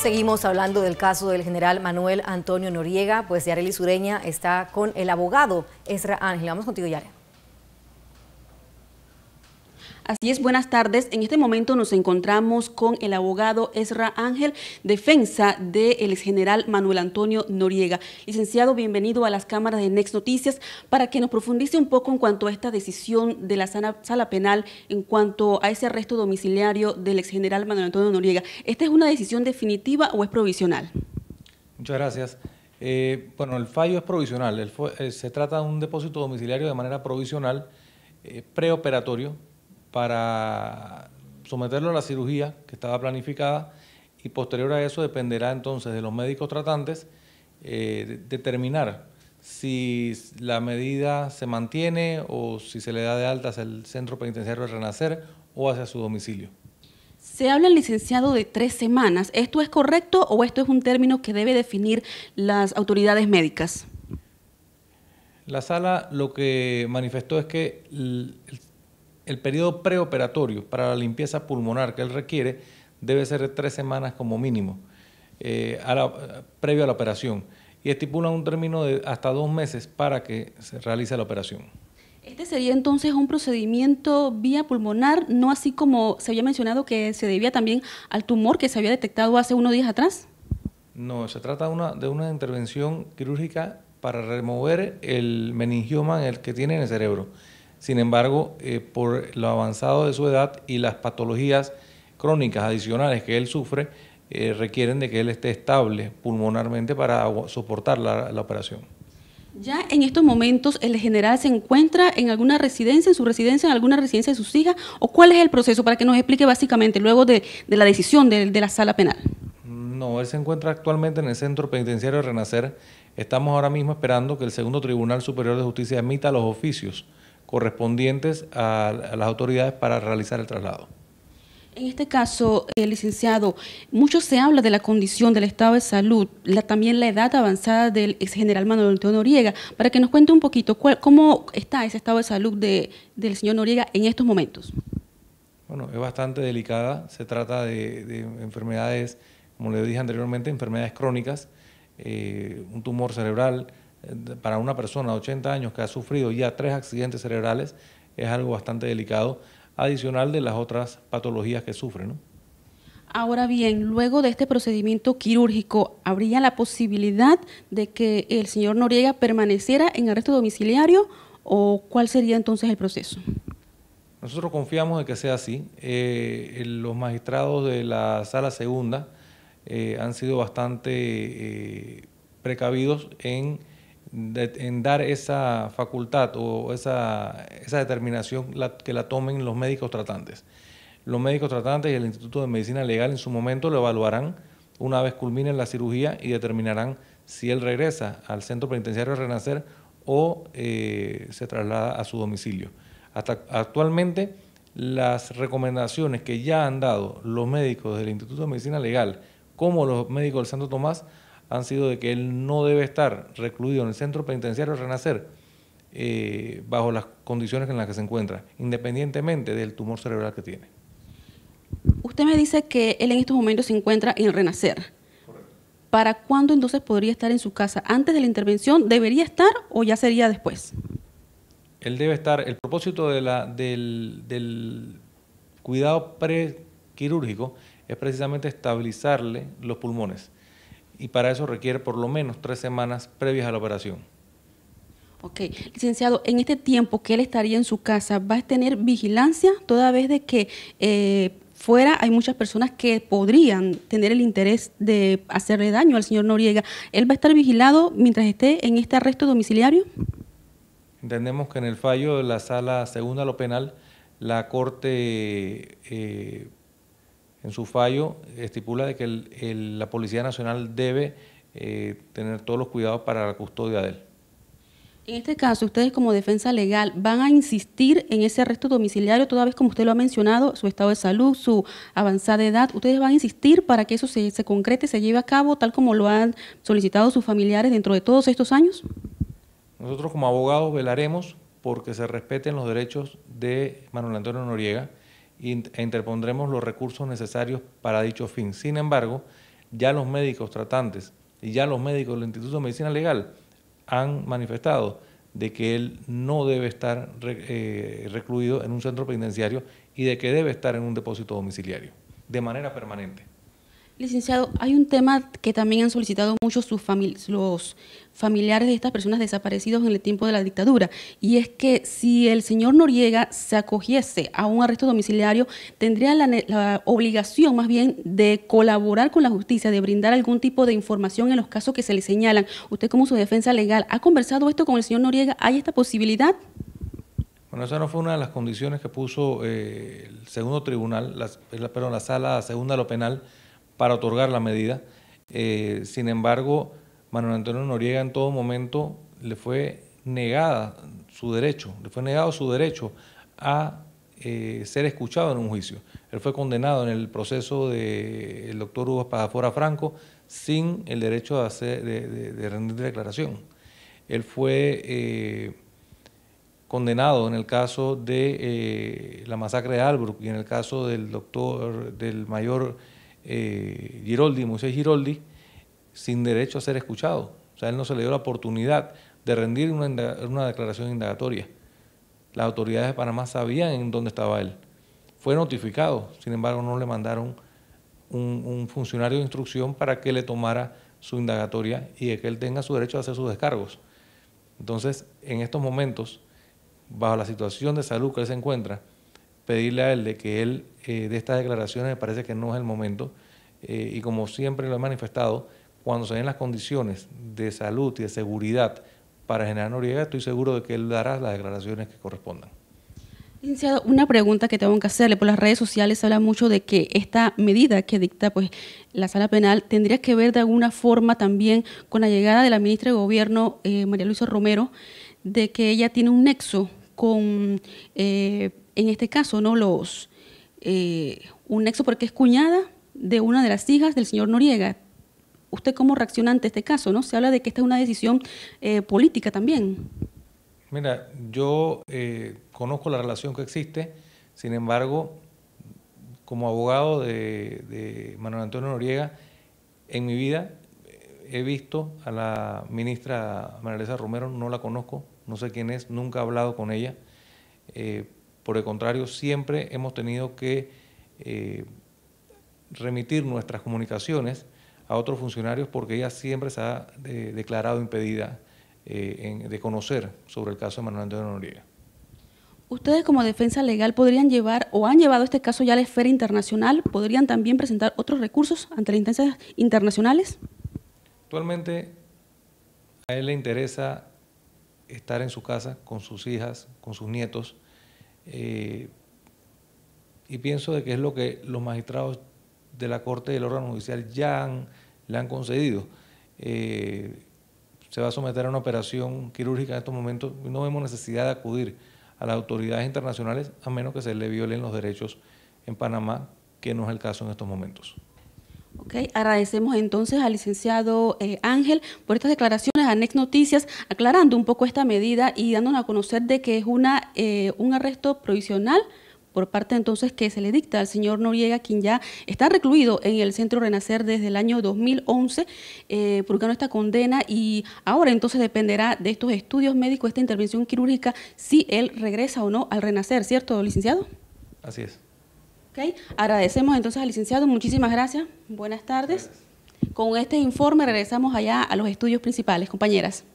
Seguimos hablando del caso del general Manuel Antonio Noriega, pues Yareli Sureña está con el abogado Ezra Ángel. Vamos contigo, Yareli. Así es, buenas tardes. En este momento nos encontramos con el abogado Ezra Ángel, defensa del exgeneral Manuel Antonio Noriega. Licenciado, bienvenido a las cámaras de Next Noticias para que nos profundice un poco en cuanto a esta decisión de la sala penal en cuanto a ese arresto domiciliario del exgeneral Manuel Antonio Noriega. ¿Esta es una decisión definitiva o es provisional? Muchas gracias. Eh, bueno, el fallo es provisional. Eh, se trata de un depósito domiciliario de manera provisional, eh, preoperatorio, para someterlo a la cirugía que estaba planificada y posterior a eso dependerá entonces de los médicos tratantes eh, determinar si la medida se mantiene o si se le da de alta hacia el centro penitenciario de Renacer o hacia su domicilio. Se habla, licenciado, de tres semanas. ¿Esto es correcto o esto es un término que debe definir las autoridades médicas? La sala lo que manifestó es que el el periodo preoperatorio para la limpieza pulmonar que él requiere debe ser de tres semanas como mínimo, eh, previo a la operación, y estipula un término de hasta dos meses para que se realice la operación. Este sería entonces un procedimiento vía pulmonar, no así como se había mencionado que se debía también al tumor que se había detectado hace unos días atrás. No, se trata de una, de una intervención quirúrgica para remover el meningioma en el que tiene en el cerebro. Sin embargo, eh, por lo avanzado de su edad y las patologías crónicas adicionales que él sufre, eh, requieren de que él esté estable pulmonarmente para soportar la, operación. Ya en estos momentos el general se encuentra en alguna residencia, en su residencia, en alguna residencia de sus hijas, o cuál es el proceso para que nos explique básicamente luego de, la decisión de, la sala penal. No, él se encuentra actualmente en el centro penitenciario de Renacer. Estamos ahora mismo esperando que el segundo Tribunal Superior de Justicia emita los oficios correspondientes a, las autoridades para realizar el traslado. En este caso, eh, licenciado, mucho se habla de la condición del estado de salud, también la edad avanzada del ex general Manuel Antonio Noriega, para que nos cuente un poquito cómo está ese estado de salud del señor Noriega en estos momentos. Bueno, es bastante delicada, se trata de, enfermedades, como le dije anteriormente, enfermedades crónicas, eh, un tumor cerebral, eh, para una persona de 80 años que ha sufrido ya tres accidentes cerebrales es algo bastante delicado, adicional de las otras patologías que sufre. Ahora bien, luego de este procedimiento quirúrgico, ¿habría la posibilidad de que el señor Noriega permaneciera en arresto domiciliario o cuál sería entonces el proceso? Nosotros confiamos en que sea así. Eh, los magistrados de la sala segunda eh, han sido bastante precavidos en en dar esa facultad o esa, determinación que la tomen los médicos tratantes. Los médicos tratantes y el Instituto de Medicina Legal en su momento lo evaluarán una vez culmine la cirugía y determinarán si él regresa al centro penitenciario de Renacer o eh, se traslada a su domicilio. Hasta actualmente, las recomendaciones que ya han dado los médicos del Instituto de Medicina Legal como los médicos del Santo Tomás han sido de que él no debe estar recluido en el centro penitenciario Renacer eh, bajo las condiciones en las que se encuentra, independientemente del tumor cerebral que tiene. Usted me dice que él en estos momentos se encuentra en Renacer. ¿Para cuándo entonces podría estar en su casa? ¿Antes de la intervención debería estar o ya sería después? Él debe estar, el propósito del, del cuidado prequirúrgico es precisamente estabilizarle los pulmones y para eso requiere por lo menos tres semanas previas a la operación. Ok, licenciado, en este tiempo que él estaría en su casa, ¿va a tener vigilancia toda vez de que eh, fuera hay muchas personas que podrían tener el interés de hacerle daño al señor Noriega? ¿Él va a estar vigilado mientras esté en este arresto domiciliario? Entendemos que en el fallo de la sala segunda lo penal, la Corte eh, en su fallo estipula de que la Policía Nacional debe eh, tener todos los cuidados para la custodia de él. En este caso, ustedes como defensa legal van a insistir en ese arresto domiciliario, toda vez como usted lo ha mencionado, su estado de salud, su avanzada edad, ustedes van a insistir para que eso se concrete, se lleve a cabo, tal como lo han solicitado sus familiares dentro de todos estos años. Nosotros como abogados velaremos porque se respeten los derechos de Manuel Antonio Noriega, e interpondremos los recursos necesarios para dicho fin. Sin embargo, ya los médicos tratantes y ya los médicos del Instituto de Medicina Legal han manifestado de que él no debe estar eh, recluido en un centro penitenciario y de que debe estar en un depósito domiciliario de manera permanente. Licenciado, hay un tema que también han solicitado muchos sus los familiares de estas personas desaparecidas en el tiempo de la dictadura, y es que si el señor Noriega se acogiese a un arresto domiciliario, tendría la, obligación más bien de colaborar con la justicia, de brindar algún tipo de información en los casos que se le señalan. Usted como su defensa legal, ¿ha conversado esto con el señor Noriega? ¿Hay esta posibilidad? Bueno, esa no fue una de las condiciones que puso eh, el segundo tribunal, la, perdón, la sala segunda de lo penal, para otorgar la medida. Eh, sin embargo, Manuel Antonio Noriega en todo momento le fue negada su derecho, le fue negado su derecho a eh, ser escuchado en un juicio. Él fue condenado en el proceso del doctor Hugo Espadafora Franco sin el derecho de, hacer, de, rendir declaración. Él fue eh, condenado en el caso de la masacre de Albrook y en el caso del doctor, del mayor eh, Giroldi, Moisés Giroldi, sin derecho a ser escuchado. O sea, él no se le dio la oportunidad de rendir una, declaración indagatoria. Las autoridades de Panamá sabían en dónde estaba él. Fue notificado, sin embargo, no le mandaron un, funcionario de instrucción para que le tomara su indagatoria y de que él tenga su derecho a hacer sus descargos. Entonces, en estos momentos, bajo la situación de salud que él se encuentra, pedirle a él de que él eh, de estas declaraciones, me parece que no es el momento. Eh, y como siempre lo he manifestado, cuando se den las condiciones de salud y de seguridad para General Noriega, estoy seguro de que él dará las declaraciones que correspondan. Licenciado, una pregunta que tengo que hacerle. Por las redes sociales se habla mucho de que esta medida que dicta pues, la sala penal tendría que ver de alguna forma también con la llegada de la ministra de Gobierno, eh, María Luisa Romero, de que ella tiene un nexo con en este caso, ¿no? Los, eh, un nexo porque es cuñada de una de las hijas del señor Noriega. ¿Usted cómo reacciona ante este caso? ¿no? Se habla de que esta es una decisión eh, política también. Mira, yo eh, conozco la relación que existe, sin embargo, como abogado de, Manuel Antonio Noriega, en mi vida he visto a la ministra María Romero, no la conozco, no sé quién es, nunca he hablado con ella. Por el contrario, siempre hemos tenido que eh, remitir nuestras comunicaciones a otros funcionarios porque ella siempre se ha eh, declarado impedida eh, de conocer sobre el caso de Manuel Antonio Noriega. Ustedes como defensa legal podrían llevar o han llevado este caso ya a la esfera internacional, podrían también presentar otros recursos ante las instancias internacionales. Actualmente a él le interesa estar en su casa con sus hijas, con sus nietos, eh, y pienso de que es lo que los magistrados de la Corte del órgano judicial ya le han concedido. Eh, se va a someter a una operación quirúrgica en estos momentos no vemos necesidad de acudir a las autoridades internacionales a menos que se le violen los derechos en Panamá, que no es el caso en estos momentos. Ok, agradecemos entonces al licenciado eh, Ángel por estas declaraciones. ANEX Noticias aclarando un poco esta medida y dándonos a conocer de que es una, eh, un arresto provisional por parte entonces que se le dicta al señor Noriega, quien ya está recluido en el Centro Renacer desde el año 2011, porque no está condena y ahora entonces dependerá de estos estudios médicos, esta intervención quirúrgica, si él regresa o no al Renacer, ¿cierto, licenciado? Así es. Ok, Agradecemos entonces al licenciado, muchísimas gracias, buenas tardes. Con este informe regresamos allá a los estudios principales, compañeras.